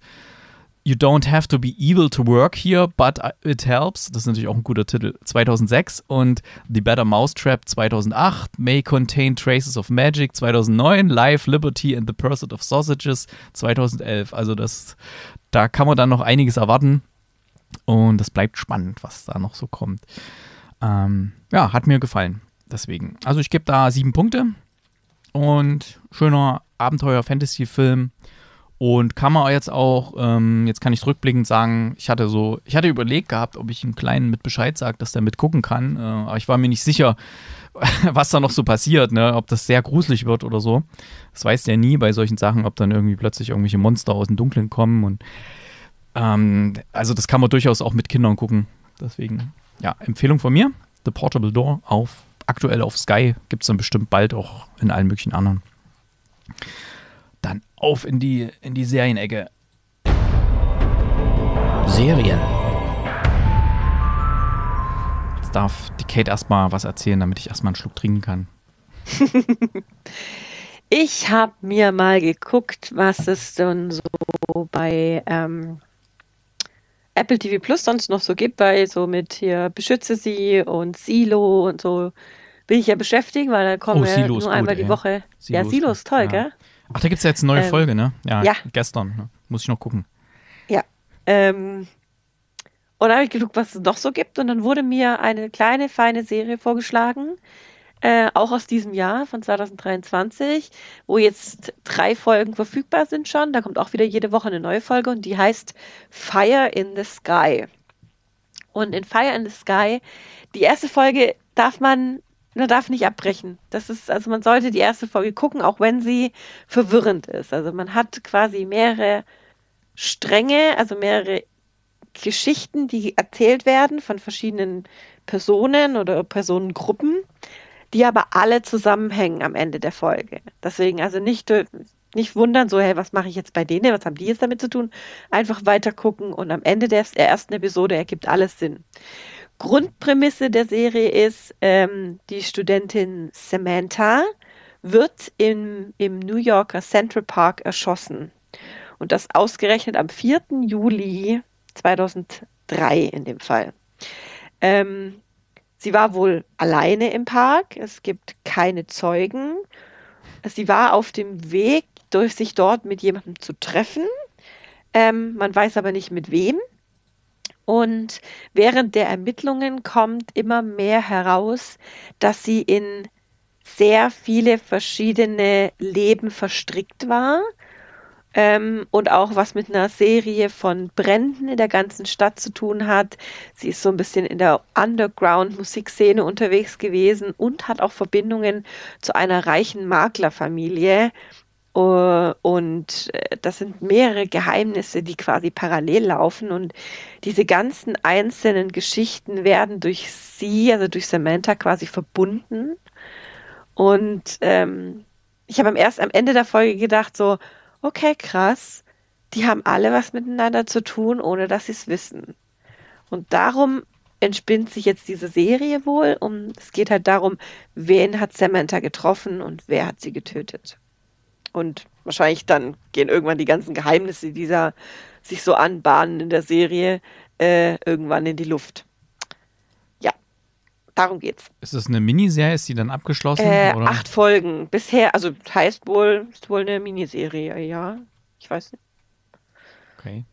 You Don't Have to Be Evil to Work Here, But It Helps. Das ist natürlich auch ein guter Titel. 2006 und The Better Mousetrap 2008, May Contain Traces of Magic 2009, Life, Liberty and the Pursuit of Sausages 2011. Also das, da kann man dann noch einiges erwarten und das bleibt spannend, was da noch so kommt. Ähm, ja, hat mir gefallen. Deswegen. Also ich gebe da sieben Punkte und schöner Abenteuer-Fantasy-Film und kann man jetzt auch, ähm, jetzt kann ich rückblickend sagen, ich hatte so, ich hatte überlegt gehabt, ob ich einen Kleinen mit Bescheid sage, dass der mitgucken kann. Äh, aber ich war mir nicht sicher, was da noch so passiert, ne? ob das sehr gruselig wird oder so. Das weiß der nie bei solchen Sachen, ob dann irgendwie plötzlich irgendwelche Monster aus dem Dunkeln kommen. Und ähm, also das kann man durchaus auch mit Kindern gucken. Deswegen, ja, Empfehlung von mir: The Portable Door auf aktuell auf Sky, gibt es dann bestimmt bald auch in allen möglichen anderen auf in die, in die Serienecke. Serien. Jetzt darf die Kate erstmal was erzählen, damit ich erstmal einen Schluck trinken kann. ich habe mir mal geguckt, was es denn so bei ähm, Apple TV Plus sonst noch so gibt, weil so mit hier Beschütze sie und Silo und so bin ich ja beschäftigt, weil da kommen oh, wir nur gut, einmal ey. die Woche. Silo ja, Silo ist toll, ja. gell? Ach, da gibt es ja jetzt eine neue ähm, Folge, ne? Ja, ja. gestern. Ne? Muss ich noch gucken. Ja. Ähm, und dann habe ich geguckt, was es noch so gibt. Und dann wurde mir eine kleine, feine Serie vorgeschlagen, äh, auch aus diesem Jahr, von 2023, wo jetzt drei Folgen verfügbar sind schon. Da kommt auch wieder jede Woche eine neue Folge und die heißt Fire in the Sky. Und in Fire in the Sky, die erste Folge darf man man ne, darf nicht abbrechen. Das ist, also man sollte die erste Folge gucken, auch wenn sie verwirrend ist. Also man hat quasi mehrere Stränge, also mehrere Geschichten, die erzählt werden von verschiedenen Personen oder Personengruppen, die aber alle zusammenhängen am Ende der Folge. Deswegen also nicht, nicht wundern, so, hey, was mache ich jetzt bei denen, was haben die jetzt damit zu tun? Einfach weiter gucken und am Ende der ersten Episode ergibt alles Sinn. Grundprämisse der Serie ist, ähm, die Studentin Samantha wird im, im New Yorker Central Park erschossen. Und das ausgerechnet am 4. Juli 2003 in dem Fall. Ähm, sie war wohl alleine im Park, es gibt keine Zeugen. Sie war auf dem Weg, durch sich dort mit jemandem zu treffen. Ähm, man weiß aber nicht mit wem. Und während der Ermittlungen kommt immer mehr heraus, dass sie in sehr viele verschiedene Leben verstrickt war ähm, und auch was mit einer Serie von Bränden in der ganzen Stadt zu tun hat. Sie ist so ein bisschen in der Underground-Musikszene unterwegs gewesen und hat auch Verbindungen zu einer reichen Maklerfamilie, äh, und äh, das sind mehrere Geheimnisse, die quasi parallel laufen. Und diese ganzen einzelnen Geschichten werden durch sie, also durch Samantha quasi verbunden. Und ähm, ich habe am, erst, am Ende der Folge gedacht, so, okay, krass, die haben alle was miteinander zu tun, ohne dass sie es wissen. Und darum entspinnt sich jetzt diese Serie wohl. Um, es geht halt darum, wen hat Samantha getroffen und wer hat sie getötet. Und wahrscheinlich dann gehen irgendwann die ganzen Geheimnisse dieser sich so anbahnen in der Serie äh, irgendwann in die Luft. Ja, darum geht's. Ist das eine Miniserie? Ist die dann abgeschlossen? Äh, acht Folgen bisher. Also heißt wohl, ist wohl eine Miniserie, ja. Ich weiß nicht. Okay.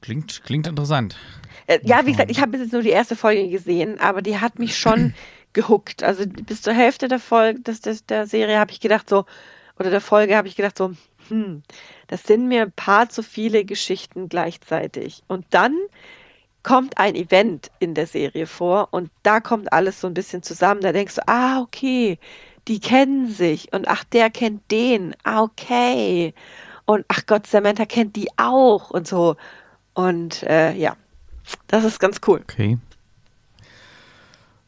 Klingt, klingt interessant. Äh, ja, wie gesagt, ich habe bis jetzt nur die erste Folge gesehen, aber die hat mich schon gehuckt. Also bis zur Hälfte der Folge des, des, der Serie habe ich gedacht so, oder der Folge habe ich gedacht, so, hm, das sind mir ein paar zu viele Geschichten gleichzeitig. Und dann kommt ein Event in der Serie vor und da kommt alles so ein bisschen zusammen. Da denkst du, ah, okay, die kennen sich und ach, der kennt den, ah, okay. Und ach Gott, Samantha kennt die auch und so. Und äh, ja, das ist ganz cool. Okay.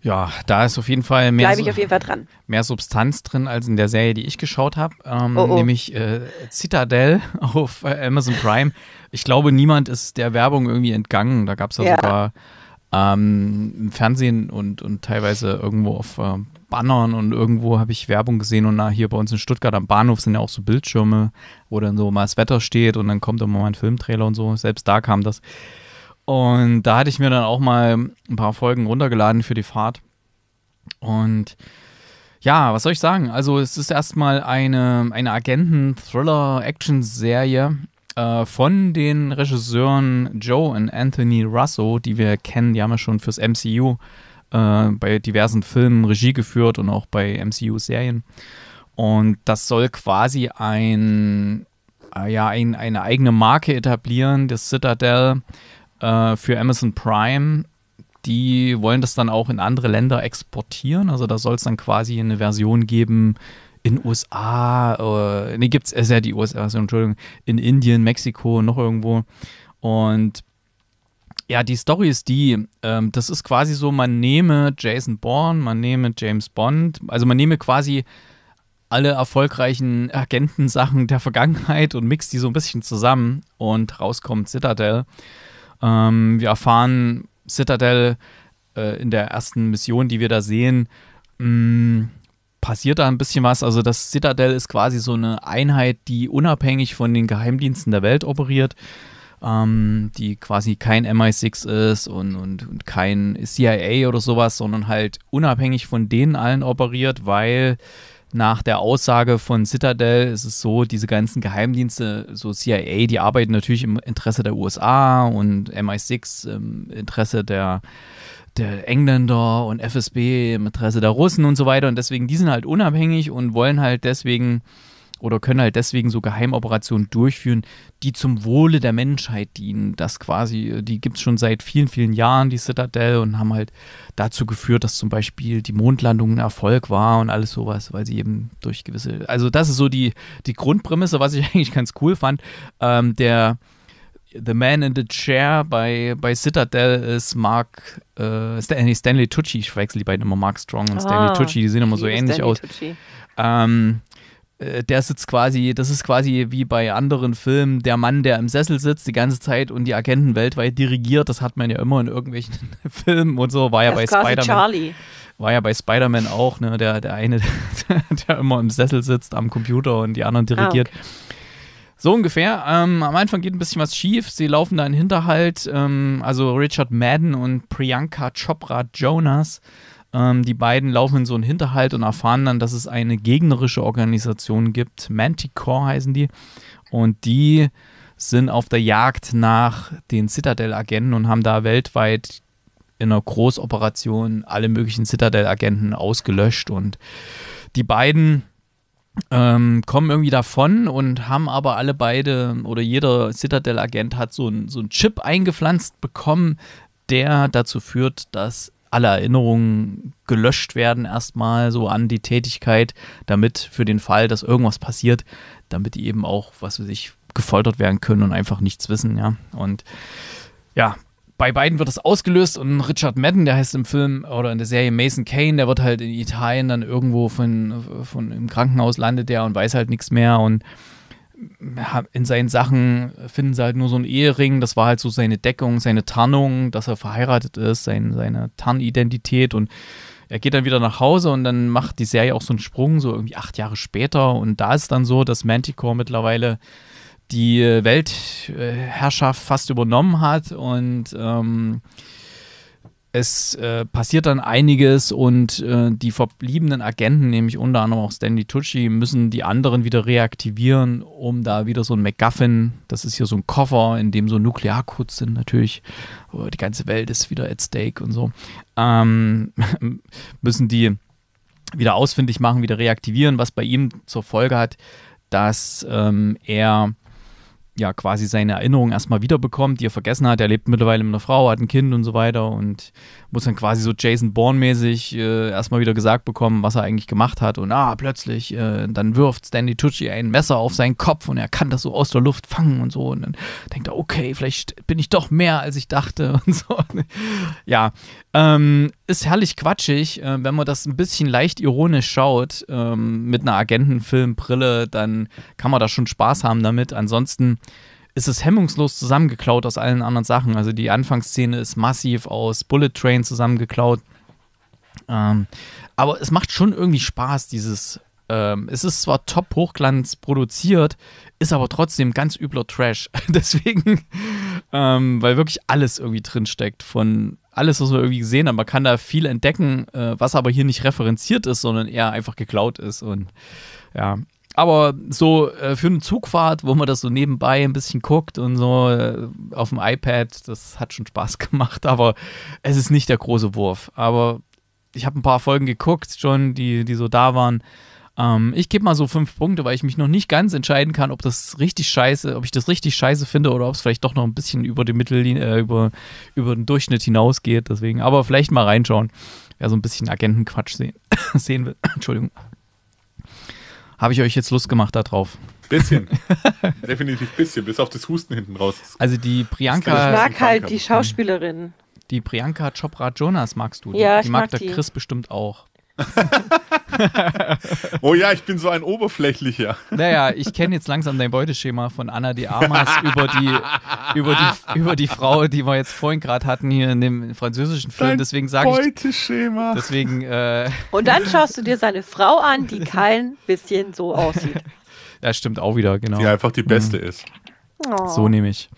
Ja, da ist auf jeden Fall mehr, ich auf jeden Fall dran. mehr Substanz drin als in der Serie, die ich geschaut habe, ähm, oh, oh. nämlich äh, Citadel auf äh, Amazon Prime. Ich glaube, niemand ist der Werbung irgendwie entgangen. Da gab es ja, ja, sogar ähm, im Fernsehen und, und teilweise irgendwo auf äh, Bannern und irgendwo habe ich Werbung gesehen und na, hier bei uns in Stuttgart am Bahnhof sind ja auch so Bildschirme, wo dann so mal das Wetter steht und dann kommt immer mal ein Filmtrailer und so. Selbst da kam das. Und da hatte ich mir dann auch mal ein paar Folgen runtergeladen für die Fahrt. Und ja, was soll ich sagen? Also, es ist erstmal eine, eine Agenten-Thriller-Action-Serie äh, von den Regisseuren Joe und Anthony Russo, die wir kennen. Die haben ja schon fürs MCU äh, bei diversen Filmen Regie geführt und auch bei MCU-Serien. Und das soll quasi ein, äh, ja, ein, eine eigene Marke etablieren, das Citadel äh, für Amazon Prime, die wollen das dann auch in andere Länder exportieren. Also da soll es dann quasi eine Version geben in USA, äh, nee, gibt es, ja äh, die USA, also, Entschuldigung, in Indien, Mexiko, noch irgendwo. Und ja, die Story ist die, ähm, das ist quasi so, man nehme Jason Bourne, man nehme James Bond, also man nehme quasi alle erfolgreichen Agentensachen der Vergangenheit und mixt die so ein bisschen zusammen und rauskommt Citadel. Ähm, wir erfahren Citadel äh, in der ersten Mission, die wir da sehen, mh, mm, passiert da ein bisschen was. Also das Citadel ist quasi so eine Einheit, die unabhängig von den Geheimdiensten der Welt operiert, ähm, die quasi kein MI6 ist und, und, und, kein CIA oder sowas, sondern halt unabhängig von denen allen operiert, weil nach der Aussage von Citadel ist es so, diese ganzen Geheimdienste, so CIA, die arbeiten natürlich im Interesse der USA und MI6 im Interesse der, der Engländer und FSB im Interesse der Russen und so weiter. Und deswegen, die sind halt unabhängig und wollen halt deswegen oder können halt deswegen so Geheimoperationen durchführen, die zum Wohle der Menschheit dienen. Das quasi, äh, die gibt es schon seit vielen, vielen Jahren, die Citadel, und haben halt dazu geführt, dass zum Beispiel die Mondlandung ein Erfolg war und alles sowas, weil sie eben durch gewisse. Also, das ist so die, die Grundprämisse, was ich eigentlich ganz cool fand. Ähm, der The Man in the Chair bei, bei Citadel ist Mark, äh, Stanley, Stanley Tucci, ich verwechsel die beiden immer, Mark Strong und ah, Stanley Tucci, die sehen immer so ähnlich Stanley aus. Ähm, äh, der sitzt quasi, das ist quasi wie bei anderen Filmen, der Mann, der im Sessel sitzt die ganze Zeit und die Agenten weltweit dirigiert. Das hat man ja immer in irgendwelchen Filmen und so. War ja das bei Spider-Man. War ja bei Spider-Man auch, ne? Der, der eine, der immer im Sessel sitzt am Computer und die anderen ah, dirigiert. Ah, okay. So ungefähr. Ähm, am Anfang geht ein bisschen was schief. Sie laufen da in Hinterhalt. Ähm, also Richard Madden und Priyanka Chopra Jonas ähm, die beiden laufen in so einen Hinterhalt und erfahren dann, dass es eine gegnerische Organisation gibt. Manticore heißen die. Und die sind auf der Jagd nach den Citadel-Agenten und haben da weltweit in einer Großoperation alle möglichen Citadel-Agenten ausgelöscht. Und die beiden ähm, kommen irgendwie davon und haben aber alle beide oder jeder Citadel-Agent hat so einen so Chip eingepflanzt bekommen, der dazu führt, dass alle Erinnerungen gelöscht werden erstmal so an die Tätigkeit, damit für den Fall, dass irgendwas passiert, damit die eben auch, was weiß ich, gefoltert werden können und einfach nichts wissen, ja. Und ja, bei beiden wird das ausgelöst und Richard Madden, der heißt im Film oder in der Serie Mason Kane, der wird halt in Italien dann irgendwo von, von im Krankenhaus landet der und weiß halt nichts mehr und in seinen Sachen finden sie halt nur so einen Ehering, das war halt so seine Deckung, seine Tarnung, dass er verheiratet ist, sein, seine Tarnidentität und er geht dann wieder nach Hause und dann macht die Serie auch so einen Sprung, so irgendwie acht Jahre später und da ist dann so, dass Manticore mittlerweile die Weltherrschaft fast übernommen hat und ähm, es äh, passiert dann einiges und äh, die verbliebenen Agenten, nämlich unter anderem auch Stanley Tucci, müssen die anderen wieder reaktivieren, um da wieder so ein MacGuffin, das ist hier so ein Koffer, in dem so Nuklearcodes sind natürlich, die ganze Welt ist wieder at stake und so, ähm, müssen die wieder ausfindig machen, wieder reaktivieren, was bei ihm zur Folge hat, dass ähm, er ja quasi seine Erinnerung erstmal wiederbekommt, die er vergessen hat. Er lebt mittlerweile mit einer Frau, hat ein Kind und so weiter und muss dann quasi so Jason Bourne-mäßig äh, erstmal wieder gesagt bekommen, was er eigentlich gemacht hat. Und ah, plötzlich, äh, dann wirft Stanley Tucci ein Messer auf seinen Kopf und er kann das so aus der Luft fangen und so. Und dann denkt er, okay, vielleicht bin ich doch mehr, als ich dachte und so. ja, ähm, ist herrlich quatschig, äh, wenn man das ein bisschen leicht ironisch schaut, ähm, mit einer Agentenfilmbrille, dann kann man da schon Spaß haben damit. Ansonsten ist es hemmungslos zusammengeklaut aus allen anderen Sachen. Also die Anfangsszene ist massiv aus Bullet Train zusammengeklaut. Ähm, aber es macht schon irgendwie Spaß, dieses. Ähm, es ist zwar top Hochglanz produziert, ist aber trotzdem ganz übler Trash. Deswegen, ähm, weil wirklich alles irgendwie drinsteckt. Von alles, was wir irgendwie gesehen haben. Man kann da viel entdecken, äh, was aber hier nicht referenziert ist, sondern eher einfach geklaut ist. Und ja, aber so äh, für eine Zugfahrt, wo man das so nebenbei ein bisschen guckt und so äh, auf dem iPad, das hat schon Spaß gemacht, aber es ist nicht der große Wurf. Aber ich habe ein paar Folgen geguckt schon, die, die so da waren. Ähm, ich gebe mal so fünf Punkte, weil ich mich noch nicht ganz entscheiden kann, ob das richtig scheiße, ob ich das richtig scheiße finde oder ob es vielleicht doch noch ein bisschen über die Mittellinie, äh, über, über den Durchschnitt hinausgeht. Deswegen, aber vielleicht mal reinschauen, wer so ein bisschen Agentenquatsch sehen, sehen will. Entschuldigung habe ich euch jetzt Lust gemacht darauf. Bisschen. Definitiv bisschen, bis auf das Husten hinten raus. Also die Priyanka. Ich mag halt die Schauspielerin. Die Priyanka Chopra Jonas magst du. Die, ja, ich die mag, mag der Chris bestimmt auch. oh ja, ich bin so ein oberflächlicher. Naja, ich kenne jetzt langsam dein Beuteschema von Anna de Armas über die, über die, über die Frau, die wir jetzt vorhin gerade hatten hier in dem französischen Film. Dein deswegen sage ich. Beuteschema. Deswegen. Äh Und dann schaust du dir seine Frau an, die kein bisschen so aussieht. Das stimmt auch wieder, genau. Die einfach die beste mhm. ist. Oh. So nehme ich.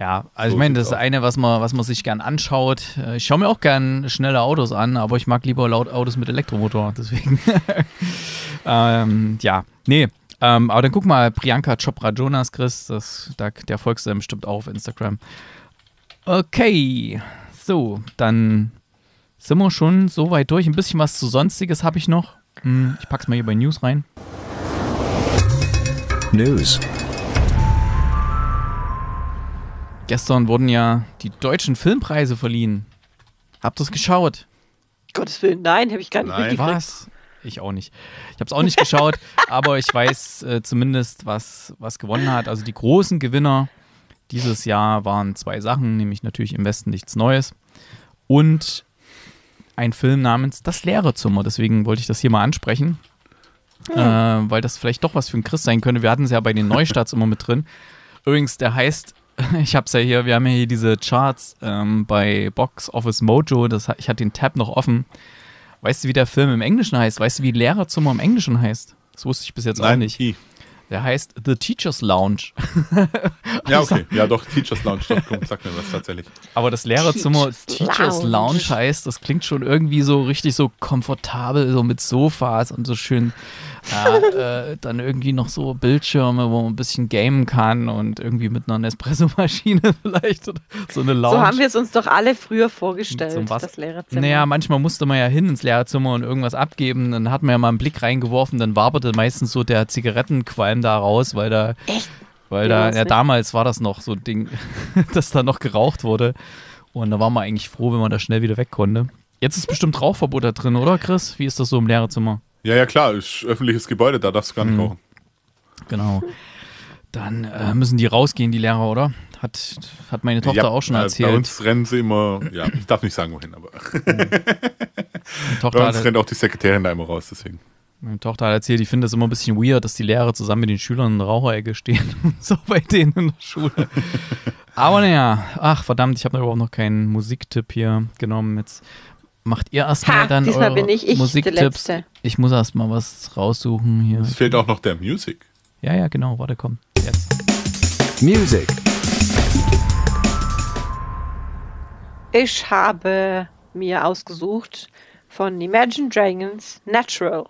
Ja, also so ich meine, das ist eine, was man, was man sich gern anschaut. Äh, ich schaue mir auch gern schnelle Autos an, aber ich mag lieber laut Autos mit Elektromotor, deswegen. ähm, ja, nee. Ähm, aber dann guck mal, Priyanka Chopra Jonas, Chris, das, da, der folgst du bestimmt auch auf Instagram. Okay, so, dann sind wir schon so weit durch. Ein bisschen was zu Sonstiges habe ich noch. Hm, ich pack's mal hier bei News rein. News. Gestern wurden ja die deutschen Filmpreise verliehen. Habt ihr es geschaut? Gottes Willen, nein, habe ich gar nicht nein. mitgekriegt. Was? Ich auch nicht. Ich habe es auch nicht geschaut, aber ich weiß äh, zumindest, was, was gewonnen hat. Also die großen Gewinner dieses Jahr waren zwei Sachen, nämlich natürlich im Westen nichts Neues und ein Film namens Das leere Zimmer. Deswegen wollte ich das hier mal ansprechen, ah. äh, weil das vielleicht doch was für ein Christ sein könnte. Wir hatten es ja bei den Neustarts immer mit drin. Übrigens, der heißt ich habe es ja hier, wir haben ja hier diese Charts ähm, bei Box Office Mojo, das, ich hatte den Tab noch offen. Weißt du, wie der Film im Englischen heißt? Weißt du, wie Lehrerzimmer im Englischen heißt? Das wusste ich bis jetzt Nein, auch nicht. Wie? Der heißt The Teacher's Lounge. ja, okay. Ja, doch, Teacher's Lounge. Doch, komm, sag mir was tatsächlich. Aber das Lehrerzimmer Teacher's, Teacher's Lounge. Lounge. heißt, das klingt schon irgendwie so richtig so komfortabel, so mit Sofas und so schön. Äh, äh, dann irgendwie noch so Bildschirme, wo man ein bisschen gamen kann und irgendwie mit einer Nespresso-Maschine vielleicht so eine Lounge. So haben wir es uns doch alle früher vorgestellt, so das Lehrerzimmer. Naja, manchmal musste man ja hin ins Lehrerzimmer und irgendwas abgeben. Dann hat man ja mal einen Blick reingeworfen, dann waberte meistens so der Zigarettenqualm allem da raus, weil da. Echt? Weil ja, da, ja, damals war das noch so ein Ding, dass da noch geraucht wurde. Und da war man eigentlich froh, wenn man da schnell wieder weg konnte. Jetzt ist bestimmt Rauchverbot da drin, oder Chris? Wie ist das so im Lehrerzimmer? Ja, ja, klar, ist öffentliches Gebäude, da darfst du gar nicht mhm. rauchen. Genau. Dann äh, müssen die rausgehen, die Lehrer, oder? Hat, hat meine Tochter ja, auch schon äh, erzählt. Bei uns rennen sie immer, ja, ich darf nicht sagen, wohin, aber. Mhm. Bei uns rennt auch die Sekretärin da immer raus, deswegen. Meine Tochter hat erzählt, ich finde es immer ein bisschen weird, dass die Lehrer zusammen mit den Schülern in der Raucherecke stehen und so bei denen in der Schule. Aber naja, ach verdammt, ich habe überhaupt noch keinen Musiktipp hier genommen. Jetzt macht ihr erstmal dann diesmal bin ich, ich Musiktipps. Ich muss erstmal was raussuchen hier. Es fehlt auch noch der Music. Ja, ja, genau. Warte, komm. Jetzt. Music. Ich habe mir ausgesucht von Imagine Dragons Natural.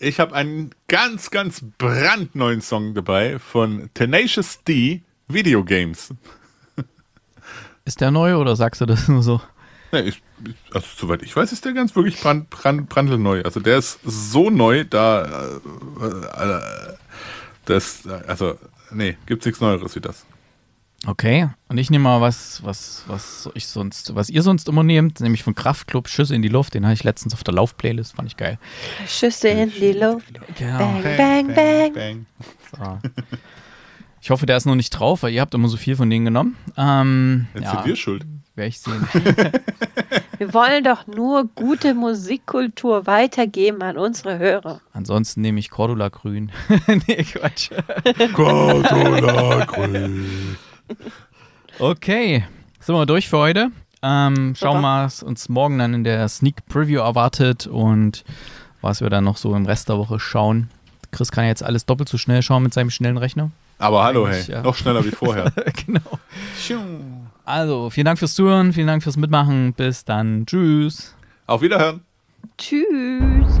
Ich habe einen ganz, ganz brandneuen Song dabei von Tenacious D, Video Games. Ist der neu oder sagst du das nur so? Nee, ich, also soweit ich weiß, ist der ganz wirklich brand, brand, brandelneu. Also der ist so neu, da äh, äh, äh das, also nee, gibt's nichts Neueres wie das. Okay, und ich nehme mal was, was, was ich sonst, was ihr sonst immer nehmt, nämlich von Kraftclub Schüsse in die Luft, den hatte ich letztens auf der Laufplaylist, fand ich geil. Schüsse in die Luft. Genau. Bang, bang, bang. bang. So. Ich hoffe, der ist noch nicht drauf, weil ihr habt immer so viel von denen genommen. Ähm, Jetzt ja, sind wir schuld. Werde ich sehen. wir wollen doch nur gute Musikkultur weitergeben an unsere Hörer. Ansonsten nehme ich Cordula Grün. nee, Quatsch. Cordula Grün okay, sind wir durch für heute. Ähm, schauen wir mal, was uns morgen dann in der Sneak Preview erwartet und was wir dann noch so im Rest der Woche schauen. Chris kann jetzt alles doppelt so schnell schauen mit seinem schnellen Rechner. Aber hallo, Eigentlich, hey, ja. noch schneller wie vorher. genau. Also, vielen Dank fürs Zuhören, vielen Dank fürs Mitmachen. Bis dann. Tschüss. Auf Wiederhören. Tschüss.